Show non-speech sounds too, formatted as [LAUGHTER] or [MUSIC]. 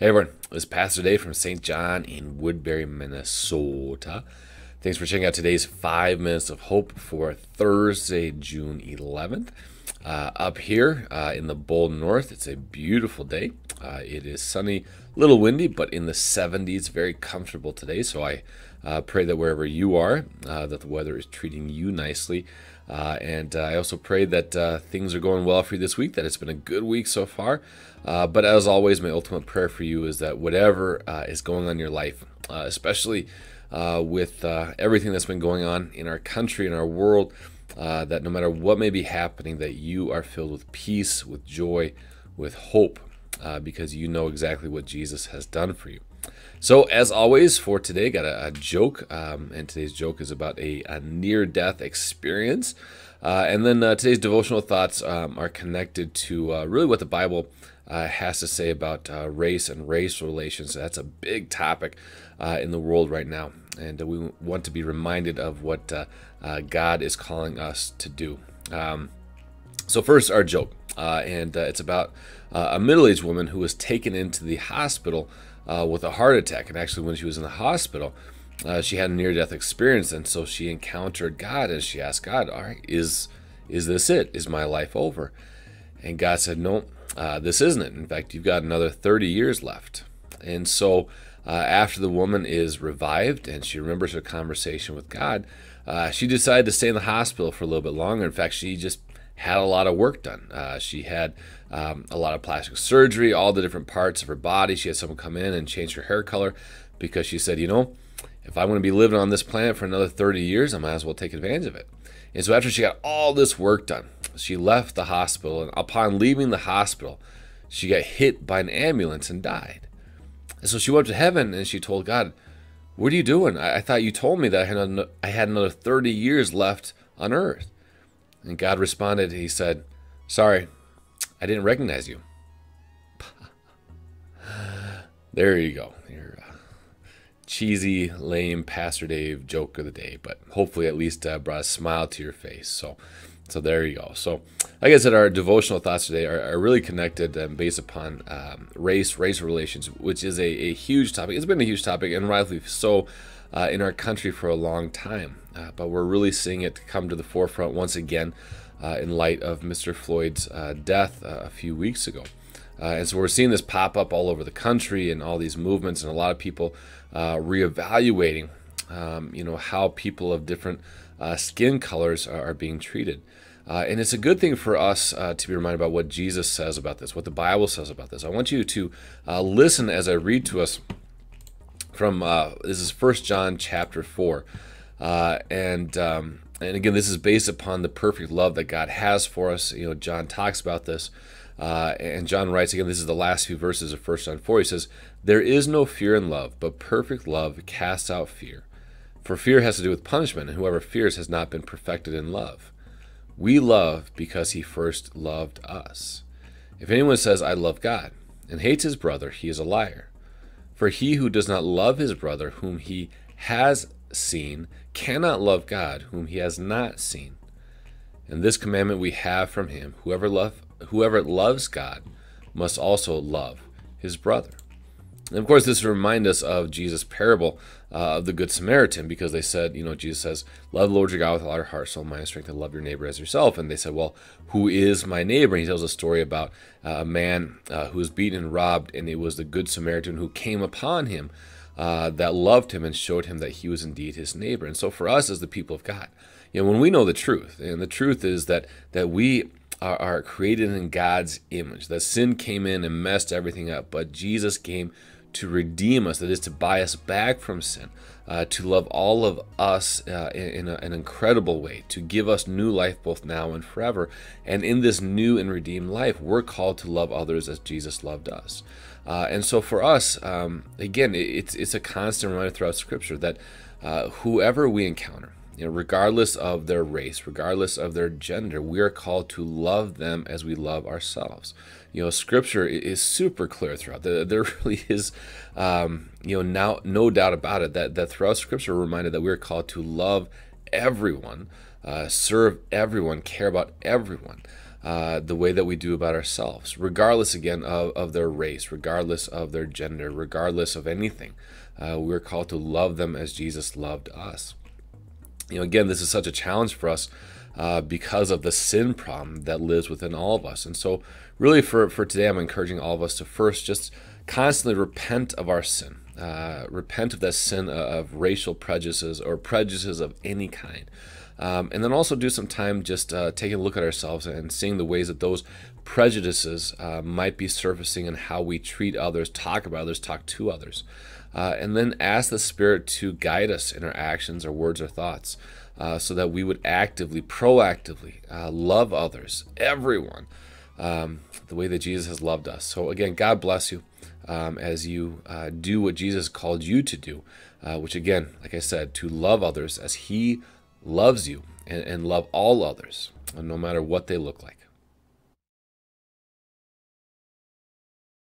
Hey everyone, this Pastor Dave from St. John in Woodbury, Minnesota. Thanks for checking out today's five minutes of hope for Thursday, June 11th. Uh, up here uh, in the bold north, it's a beautiful day. Uh, it is sunny, a little windy, but in the 70s, very comfortable today. So I uh, pray that wherever you are, uh, that the weather is treating you nicely. Uh, and uh, I also pray that uh, things are going well for you this week, that it's been a good week so far. Uh, but as always, my ultimate prayer for you is that whatever is going on in your life, especially with everything that's been going on in our country, in our world, that no matter what may be happening, that you are filled with peace, with joy, with hope, because you know exactly what Jesus has done for you. So, as always, for today, got a, a joke, um, and today's joke is about a, a near death experience. Uh, and then uh, today's devotional thoughts um, are connected to uh, really what the Bible uh, has to say about uh, race and race relations. So that's a big topic uh, in the world right now. And we want to be reminded of what God is calling us to do. Um, so, first, our joke. and it's about a middle aged woman who was taken into the hospital uh, with a heart attack. And actually, when she was in the hospital, uh, she had a near death experience. And so she encountered God and she asked God, All right, is, is this it? Is my life over? And God said, No, uh, this isn't it. In fact, you've got another 30 years left. And so uh, after the woman is revived and she remembers her conversation with God, uh, she decided to stay in the hospital for a little bit longer. In fact, she just had a lot of work done. Uh, she had um, a lot of plastic surgery, all the different parts of her body. She had someone come in and change her hair color because she said, you know, if I'm going to be living on this planet for another 30 years, I might as well take advantage of it. And so after she got all this work done, she left the hospital. And upon leaving the hospital, she got hit by an ambulance and died. And so she went to heaven and she told God, What are you doing? I, I thought you told me that I had, an- I had another 30 years left on earth. And God responded, He said, Sorry, I didn't recognize you. [LAUGHS] there you go. Your uh, cheesy, lame Pastor Dave joke of the day, but hopefully at least uh, brought a smile to your face. So, so there you go. So, like I said, our devotional thoughts today are, are really connected and based upon um, race, race relations, which is a, a huge topic. It's been a huge topic, and rightfully so uh, in our country for a long time. Uh, but we're really seeing it come to the forefront once again uh, in light of Mr. Floyd's uh, death uh, a few weeks ago. Uh, and so we're seeing this pop up all over the country and all these movements and a lot of people reevaluating, um, you know, how people of different skin colors are, are being treated. Uh, and it's a good thing for us uh, to be reminded about what Jesus says about this, what the Bible says about this. I want you to uh, listen as I read to us from uh, this is First John chapter four, uh, and um, and again this is based upon the perfect love that God has for us. You know, John talks about this. Uh, and John writes again, this is the last few verses of First John 4. He says, There is no fear in love, but perfect love casts out fear. For fear has to do with punishment, and whoever fears has not been perfected in love. We love because he first loved us. If anyone says, I love God, and hates his brother, he is a liar. For he who does not love his brother whom he has seen cannot love God whom he has not seen. And this commandment we have from him whoever, love, whoever loves God must also love his brother. And of course, this reminds us of Jesus' parable uh, of the Good Samaritan because they said, you know, Jesus says, Love the Lord your God with all your heart, soul, mind, and strength, and love your neighbor as yourself. And they said, Well, who is my neighbor? And he tells a story about uh, a man uh, who was beaten and robbed, and it was the Good Samaritan who came upon him uh, that loved him and showed him that he was indeed his neighbor. And so for us as the people of God, you know, when we know the truth, and the truth is that that we are, created in God's image. That sin came in and messed everything up, but Jesus came to redeem us, that is, to buy us back from sin, uh, to love all of us uh, in, in, a, an incredible way, to give us new life both now and forever. And in this new and redeemed life, we're called to love others as Jesus loved us. Uh, and so for us, um, again, it's, it's a constant reminder throughout Scripture that uh, whoever we encounter, you know, regardless of their race, regardless of their gender, we are called to love them as we love ourselves. You know, Scripture is super clear throughout. There [LAUGHS] really is, um, you know, now no doubt about it that that throughout Scripture, we're reminded that we are called to love everyone, uh, serve everyone, care about everyone. Uh, the way that we do about ourselves, regardless again of, of their race, regardless of their gender, regardless of anything. Uh, we're called to love them as Jesus loved us. You know, again, this is such a challenge for us uh, because of the sin problem that lives within all of us. And so, really, for, for today, I'm encouraging all of us to first just constantly repent of our sin. Uh, repent of that sin of racial prejudices or prejudices of any kind. Um, and then also do some time just uh, taking a look at ourselves and seeing the ways that those prejudices uh, might be surfacing and how we treat others, talk about others, talk to others. Uh, and then ask the Spirit to guide us in our actions, our words, our thoughts, uh, so that we would actively, proactively uh, love others, everyone, um, the way that Jesus has loved us. So, again, God bless you. Um, as you uh, do what Jesus called you to do, uh, which again, like I said, to love others as He loves you and, and love all others, no matter what they look like.